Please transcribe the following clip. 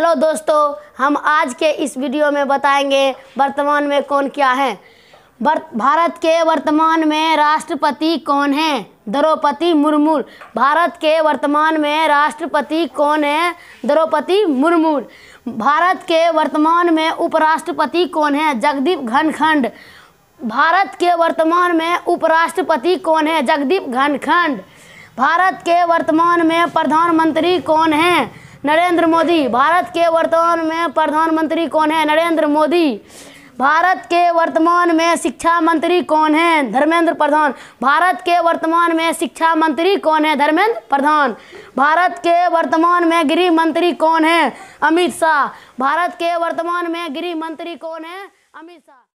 hello दोस्तों हम आज के इस वीडियो में बताएंगे वर्तमान में कौन क्या है भारत के वर्तमान में राष्ट्रपति कौन है द्रौपदी मुर्मू भारत के वर्तमान में राष्ट्रपति कौन है द्रौपदी मुर्मू भारत के वर्तमान में उपराष्ट्रपति कौन है जगदीप घनखंड भारत के वर्तमान में उपराष्ट्रपति कौन है जगदीप घनखंड भारत के वर्तमान में प्रधानमंत्री कौन है नरेंद्र मोदी भारत के वर्तमान में प्रधानमंत्री कौन है नरेंद्र मोदी भारत के वर्तमान में शिक्षा मंत्री कौन है धर्मेंद्र प्रधान भारत के वर्तमान में शिक्षा मंत्री कौन है धर्मेंद्र प्रधान भारत के वर्तमान में गृह मंत्री कौन है अमित शाह भारत के वर्तमान में गृह मंत्री कौन है अमित शाह